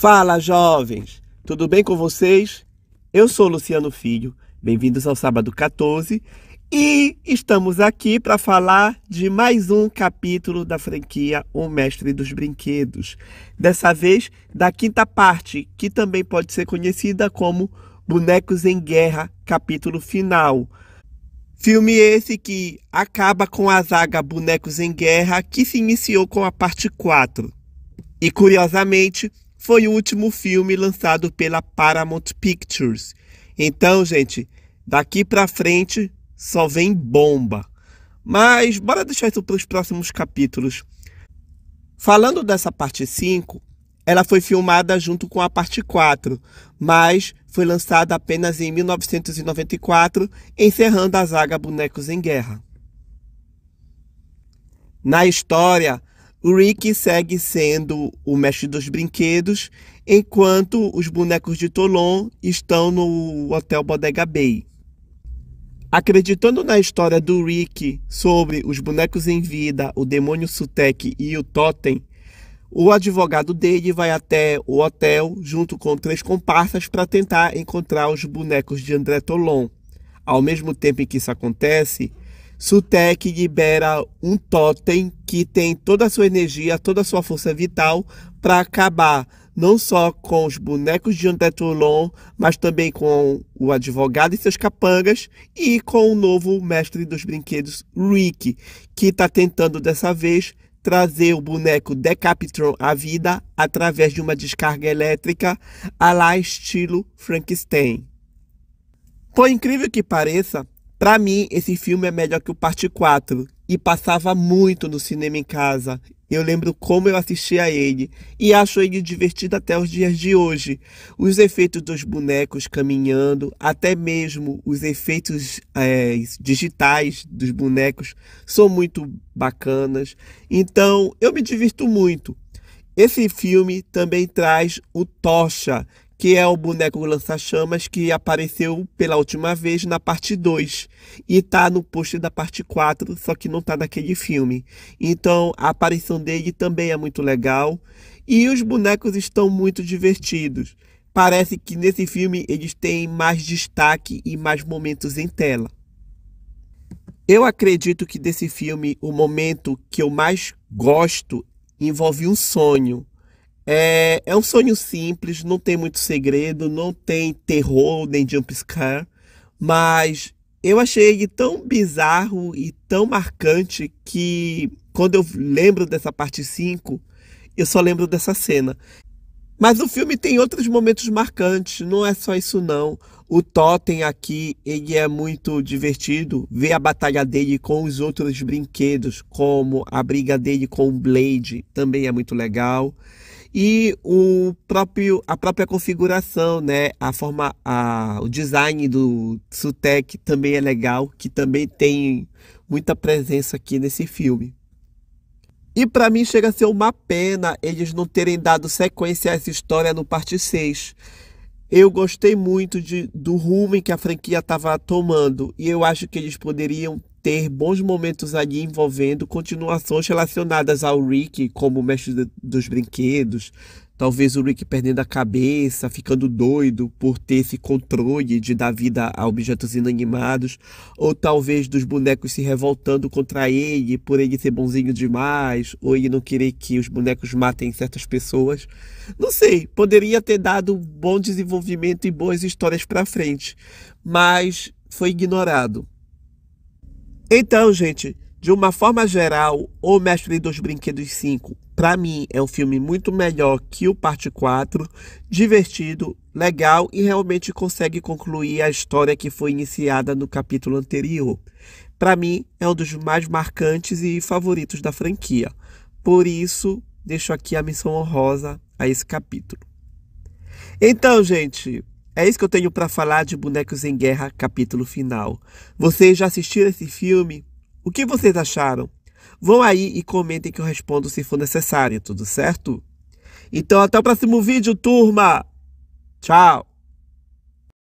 Fala, jovens! Tudo bem com vocês? Eu sou Luciano Filho, bem-vindos ao Sábado 14 e estamos aqui para falar de mais um capítulo da franquia O Mestre dos Brinquedos. Dessa vez, da quinta parte, que também pode ser conhecida como Bonecos em Guerra, capítulo final. Filme esse que acaba com a zaga Bonecos em Guerra, que se iniciou com a parte 4. E curiosamente, foi o último filme lançado pela Paramount Pictures. Então, gente, daqui para frente só vem bomba. Mas bora deixar isso para os próximos capítulos. Falando dessa parte 5, ela foi filmada junto com a parte 4, mas foi lançada apenas em 1994, encerrando a zaga Bonecos em Guerra. Na história, o Rick segue sendo o mestre dos brinquedos, enquanto os bonecos de Tolon estão no Hotel Bodega Bay. Acreditando na história do Rick sobre os bonecos em vida, o demônio Sutec e o Totem, o advogado dele vai até o hotel junto com três comparsas para tentar encontrar os bonecos de André Tolon. Ao mesmo tempo em que isso acontece, Sutec libera um totem que tem toda a sua energia, toda a sua força vital para acabar não só com os bonecos de André Toulon, mas também com o advogado e seus capangas e com o novo mestre dos brinquedos, Rick, que está tentando dessa vez trazer o boneco Decapitron à vida através de uma descarga elétrica a lá estilo Frankenstein. Por incrível que pareça, para mim, esse filme é melhor que o Parte 4 e passava muito no cinema em casa. Eu lembro como eu assisti a ele e acho ele divertido até os dias de hoje. Os efeitos dos bonecos caminhando, até mesmo os efeitos é, digitais dos bonecos são muito bacanas. Então eu me divirto muito. Esse filme também traz o Tocha, que é o boneco lança-chamas que apareceu pela última vez na parte 2 e tá no post da parte 4, só que não tá naquele filme. Então, a aparição dele também é muito legal e os bonecos estão muito divertidos. Parece que nesse filme eles têm mais destaque e mais momentos em tela. Eu acredito que desse filme o momento que eu mais gosto envolve um sonho é, é um sonho simples, não tem muito segredo, não tem terror nem jumpscare, mas eu achei ele tão bizarro e tão marcante que quando eu lembro dessa parte 5, eu só lembro dessa cena. Mas o filme tem outros momentos marcantes, não é só isso não. O Totem aqui, ele é muito divertido, ver a batalha dele com os outros brinquedos, como a briga dele com o Blade, também é muito legal e o próprio, a própria configuração, né? A forma, a, o design do Sutec também é legal, que também tem muita presença aqui nesse filme. E para mim chega a ser uma pena eles não terem dado sequência a essa história no parte 6. Eu gostei muito de, do rumo em que a franquia estava tomando e eu acho que eles poderiam ter bons momentos ali envolvendo continuações relacionadas ao Rick, como o mestre dos brinquedos, Talvez o Rick perdendo a cabeça, ficando doido por ter esse controle de dar vida a objetos inanimados, ou talvez dos bonecos se revoltando contra ele por ele ser bonzinho demais, ou ele não querer que os bonecos matem certas pessoas. Não sei, poderia ter dado bom desenvolvimento e boas histórias para frente, mas foi ignorado. Então, gente, de uma forma geral, O Mestre dos Brinquedos 5, para mim, é um filme muito melhor que o Parte 4, divertido, legal e realmente consegue concluir a história que foi iniciada no capítulo anterior. Para mim, é um dos mais marcantes e favoritos da franquia. Por isso, deixo aqui a missão honrosa a esse capítulo. Então, gente, é isso que eu tenho para falar de Bonecos em Guerra, capítulo final. Vocês já assistiram esse filme? O que vocês acharam? Vão aí e comentem que eu respondo se for necessário, tudo certo? Então até o próximo vídeo, turma! Tchau!